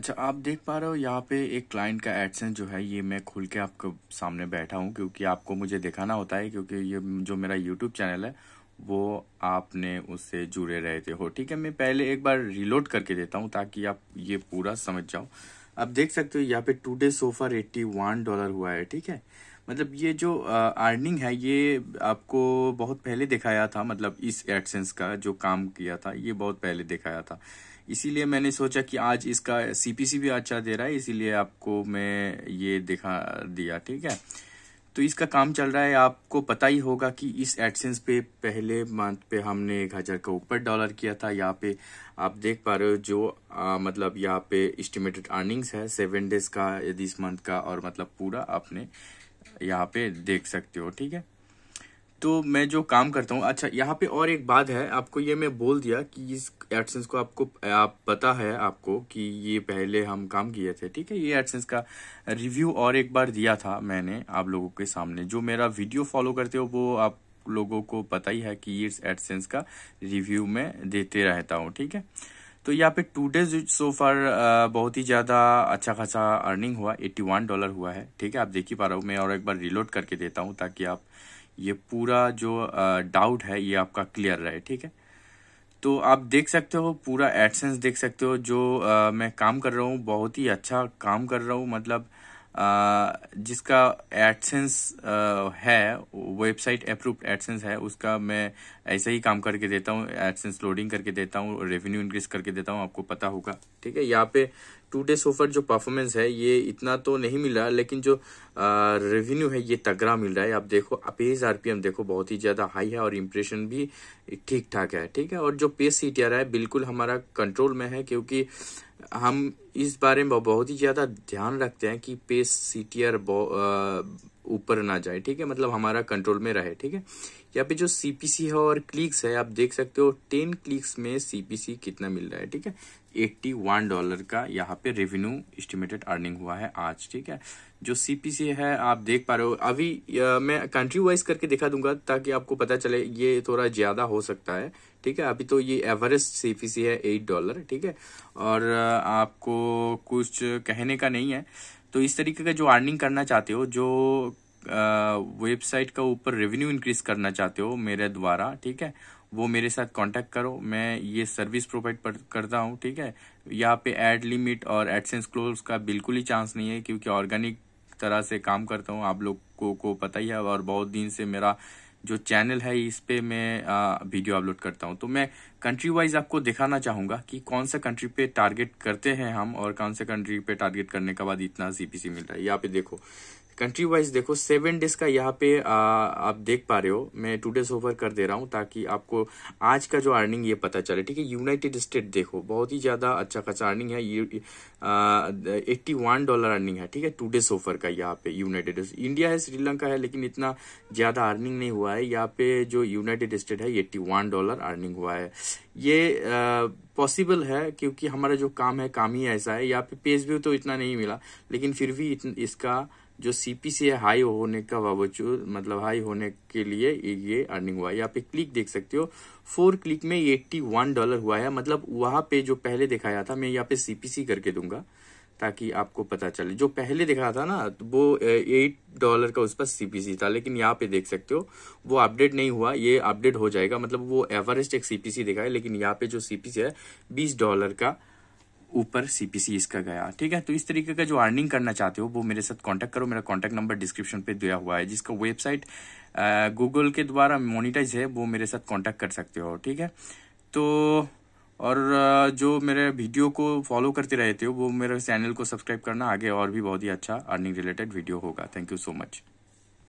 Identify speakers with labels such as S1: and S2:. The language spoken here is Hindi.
S1: अच्छा आप देख पा रहे हो यहाँ पे एक क्लाइंट का एडसेंस जो है ये मैं खुल के आपके सामने बैठा हूँ क्योंकि आपको मुझे दिखाना होता है क्योंकि ये जो मेरा यूट्यूब चैनल है वो आपने उससे जुड़े रहते हो ठीक है मैं पहले एक बार रिलोड करके देता हूँ ताकि आप ये पूरा समझ जाओ आप देख सकते हो यहाँ पे today so far eighty one dollar हुआ है ठीक है मतलब ये जो अर्निंग है ये आपको बहुत पहले दिखाया था मतलब इस एडसेंस का जो काम किया था ये बहुत पहले दिखाया था इसीलिए मैंने सोचा कि आज इसका सीपीसी भी अच्छा दे रहा है इसीलिए आपको मैं ये दिखा दिया ठीक है तो इसका काम चल रहा है आपको पता ही होगा कि इस एडसेंस पे पहले मंथ पे हमने एक हज़ार का ऊपर डॉलर किया था यहाँ पे आप देख पा रहे हो जो आ, मतलब यहाँ पे एस्टिमेटेड अर्निंग्स है सेवन डेज का दिस मंथ का और मतलब पूरा आपने यहाँ पे देख सकते हो ठीक है तो मैं जो काम करता हूँ अच्छा यहाँ पे और एक बात है आपको ये मैं बोल दिया कि इस एडसेंस को आपको आप पता है आपको कि ये पहले हम काम किए थे ठीक है ये एडसेंस का रिव्यू और एक बार दिया था मैंने आप लोगों के सामने जो मेरा वीडियो फॉलो करते हो वो आप लोगों को पता ही है कि इस एडसेंस का रिव्यू मैं देते रहता हूँ ठीक है तो यहाँ पे टू डेज सो फार बहुत ही ज़्यादा अच्छा खासा अर्निंग हुआ 81 डॉलर हुआ है ठीक है आप देख ही पा रहे हो मैं और एक बार रिलोड करके देता हूँ ताकि आप ये पूरा जो डाउट uh, है ये आपका क्लियर रहे ठीक है तो आप देख सकते हो पूरा एडसेंस देख सकते हो जो आ, uh, मैं काम कर रहा हूँ बहुत ही अच्छा काम कर रहा हूँ मतलब जिसका एडसेंस है वेबसाइट अप्रूव्ड एडसेंस है उसका मैं ऐसे ही काम करके देता हूँ एडसेंस लोडिंग करके देता हूँ रेवेन्यू इंक्रीज करके देता हूँ आपको पता होगा ठीक है यहाँ पे टू डे सोफर जो परफॉर्मेंस है ये इतना तो नहीं मिल रहा लेकिन जो रेवेन्यू है ये तगड़ा मिल रहा है आप देखो पेज आरपीएम देखो बहुत ही ज़्यादा हाई है और इम्प्रेशन भी ठीक ठाक है ठीक है और जो पेज सी है बिल्कुल हमारा कंट्रोल में है क्योंकि हम इस बारे में बहुत ही ज़्यादा ध्यान रखते हैं कि पेस सी टी आर ऊपर ना जाए ठीक है मतलब हमारा कंट्रोल में रहे ठीक है यहाँ पे जो सीपीसी है और क्लिक्स है आप देख सकते हो टेन क्लिक्स में सीपीसी कितना मिल रहा है ठीक है एट्टी वन डॉलर का यहाँ पे रेवेन्यू एस्टिमेटेड अर्निंग हुआ है आज ठीक है जो सीपीसी है आप देख पा रहे हो अभी मैं कंट्री वाइज करके दिखा दूंगा ताकि आपको पता चले ये थोड़ा ज्यादा हो सकता है ठीक है अभी तो ये एवरेज सीपीसी है एट डॉलर ठीक है और आपको कुछ कहने का नहीं है तो इस तरीके का जो अर्निंग करना चाहते हो जो वेबसाइट का ऊपर रेवेन्यू इंक्रीज करना चाहते हो मेरे द्वारा ठीक है वो मेरे साथ कांटेक्ट करो मैं ये सर्विस प्रोवाइड करता हूँ ठीक है यहाँ पे एड लिमिट और एडसेंस क्लोज का बिल्कुल ही चांस नहीं है क्योंकि ऑर्गेनिक तरह से काम करता हूँ आप लोग को, को पता ही है और बहुत दिन से मेरा जो चैनल है इस पे मैं वीडियो अपलोड करता हूँ तो मैं कंट्री वाइज आपको दिखाना चाहूंगा कि कौन सा कंट्री पे टारगेट करते हैं हम और कौन से कंट्री पे टारगेट करने के बाद इतना सीपीसी मिल रहा है यहाँ पे देखो कंट्री वाइज देखो सेवन डेज का यहाँ पे आ, आप देख पा रहे हो मैं टू डेज ओवर कर दे रहा हूँ ताकि आपको आज का जो अर्निंग ये पता चले ठीक है यूनाइटेड स्टेट देखो बहुत ही ज़्यादा अच्छा खासा अर्निंग है एट्टी वन डॉलर अर्निंग है ठीक है टू डेज ओवर का यहाँ पे यूनाइटेड इंडिया है श्रीलंका है लेकिन इतना ज़्यादा अर्निंग नहीं हुआ है यहाँ पे जो यूनाइटेड स्टेट है एट्टी वन डॉलर अर्निंग हुआ है ये पॉसिबल है क्योंकि हमारा जो काम है काम ही ऐसा है यहाँ पे पेज व्यू तो इतना नहीं मिला लेकिन फिर भी इसका जो सीपीसी है हाई होने का बावजूद मतलब हाई होने के लिए ये अर्निंग हुआ यहाँ पे क्लिक देख सकते हो फोर क्लिक में एट्टी वन डॉलर हुआ है मतलब वहां पे जो पहले दिखाया था मैं यहाँ पे सीपीसी करके दूंगा ताकि आपको पता चले जो पहले दिखा था ना तो वो एट डॉलर का उस पर सीपीसी था लेकिन यहाँ पे देख सकते हो वो अपडेट नहीं हुआ ये अपडेट हो जाएगा मतलब वो एवरेस्ट एक सीपीसी दिखा है लेकिन यहाँ पे जो सीपीसी है बीस डॉलर का ऊपर सीपीसी इसका गया ठीक है तो इस तरीके का जो अर्निंग करना चाहते हो वो मेरे साथ कांटेक्ट करो मेरा कांटेक्ट नंबर डिस्क्रिप्शन पे दिया हुआ है जिसका वेबसाइट गूगल के द्वारा मोनिटाइज है वो मेरे साथ कांटेक्ट कर सकते हो ठीक है तो और जो मेरे वीडियो को फॉलो करते रहते हो वो मेरे चैनल को सब्सक्राइब करना आगे और भी बहुत ही अच्छा अर्निंग रिलेटेड वीडियो होगा थैंक यू सो मच